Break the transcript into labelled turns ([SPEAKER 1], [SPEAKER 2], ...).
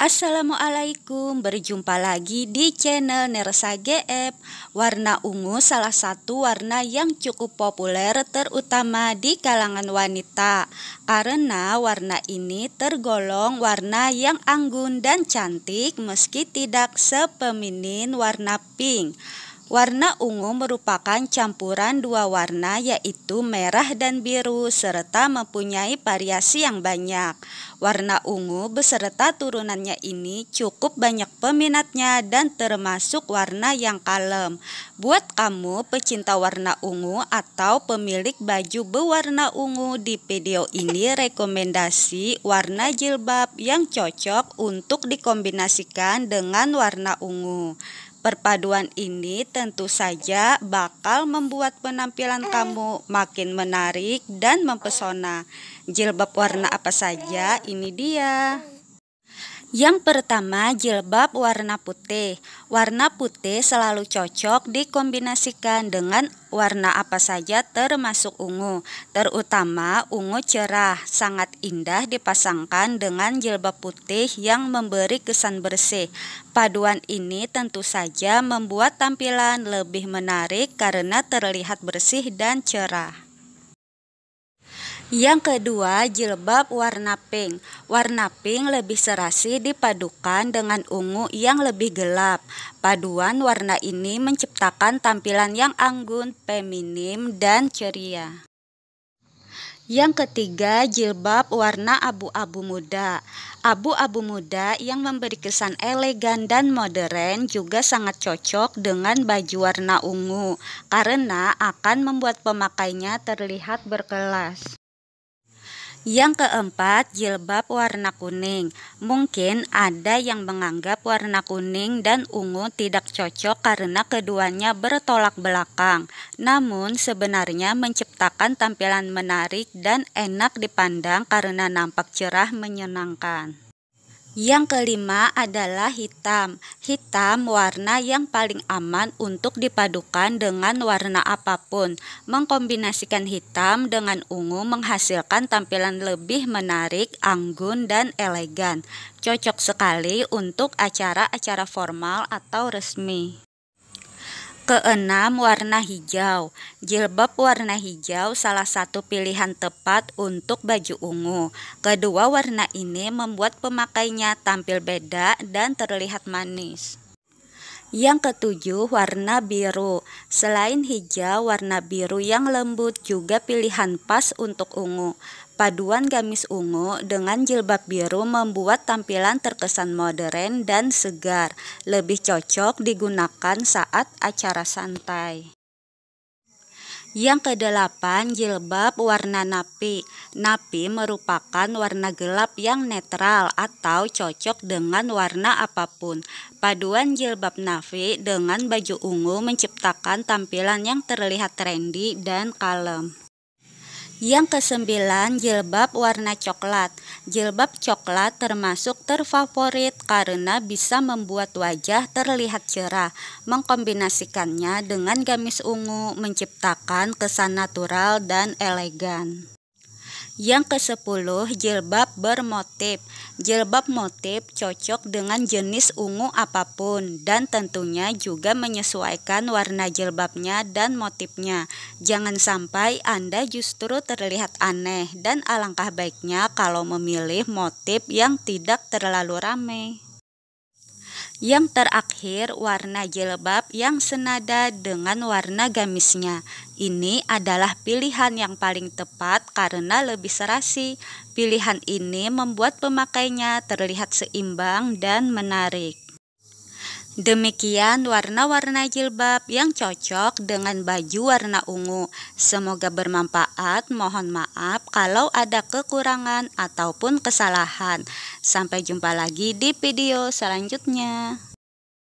[SPEAKER 1] Assalamualaikum, berjumpa lagi di channel Nersa GF. Warna ungu salah satu warna yang cukup populer terutama di kalangan wanita karena warna ini tergolong warna yang anggun dan cantik meski tidak sepeminin warna pink. Warna ungu merupakan campuran dua warna yaitu merah dan biru serta mempunyai variasi yang banyak. Warna ungu beserta turunannya ini cukup banyak peminatnya dan termasuk warna yang kalem. Buat kamu pecinta warna ungu atau pemilik baju berwarna ungu di video ini rekomendasi warna jilbab yang cocok untuk dikombinasikan dengan warna ungu. Perpaduan ini tentu saja bakal membuat penampilan kamu makin menarik dan mempesona. Jilbab warna apa saja? Ini dia. Yang pertama, jilbab warna putih. Warna putih selalu cocok dikombinasikan dengan warna apa saja termasuk ungu, terutama ungu cerah, sangat indah dipasangkan dengan jilbab putih yang memberi kesan bersih. Paduan ini tentu saja membuat tampilan lebih menarik karena terlihat bersih dan cerah. Yang kedua, jilbab warna pink. Warna pink lebih serasi dipadukan dengan ungu yang lebih gelap. Paduan warna ini menciptakan tampilan yang anggun, feminim, dan ceria. Yang ketiga, jilbab warna abu-abu muda. Abu-abu muda yang memberi kesan elegan dan modern juga sangat cocok dengan baju warna ungu karena akan membuat pemakainya terlihat berkelas. Yang keempat, jilbab warna kuning. Mungkin ada yang menganggap warna kuning dan ungu tidak cocok karena keduanya bertolak belakang. Namun sebenarnya menciptakan tampilan menarik dan enak dipandang karena nampak cerah menyenangkan. Yang kelima adalah hitam. Hitam warna yang paling aman untuk dipadukan dengan warna apapun. Mengkombinasikan hitam dengan ungu menghasilkan tampilan lebih menarik, anggun, dan elegan. Cocok sekali untuk acara-acara formal atau resmi. Keenam, warna hijau. Jilbab warna hijau salah satu pilihan tepat untuk baju ungu. Kedua warna ini membuat pemakainya tampil beda dan terlihat manis. Yang ketujuh, warna biru. Selain hijau, warna biru yang lembut juga pilihan pas untuk ungu. Paduan gamis ungu dengan jilbab biru membuat tampilan terkesan modern dan segar, lebih cocok digunakan saat acara santai. Yang kedelapan, jilbab warna napi. Napi merupakan warna gelap yang netral atau cocok dengan warna apapun. Paduan jilbab napi dengan baju ungu menciptakan tampilan yang terlihat trendy dan kalem. Yang kesembilan, jilbab warna coklat. Jilbab coklat termasuk terfavorit karena bisa membuat wajah terlihat cerah. Mengkombinasikannya dengan gamis ungu menciptakan kesan natural dan elegan. Yang kesepuluh, jilbab bermotif. Jilbab motif cocok dengan jenis ungu apapun dan tentunya juga menyesuaikan warna jilbabnya dan motifnya. Jangan sampai Anda justru terlihat aneh dan alangkah baiknya kalau memilih motif yang tidak terlalu ramai. Yang terakhir, warna jilbab yang senada dengan warna gamisnya. Ini adalah pilihan yang paling tepat karena lebih serasi. Pilihan ini membuat pemakainya terlihat seimbang dan menarik. Demikian warna-warna jilbab yang cocok dengan baju warna ungu. Semoga bermanfaat. Mohon maaf kalau ada kekurangan ataupun kesalahan. Sampai jumpa lagi di video selanjutnya.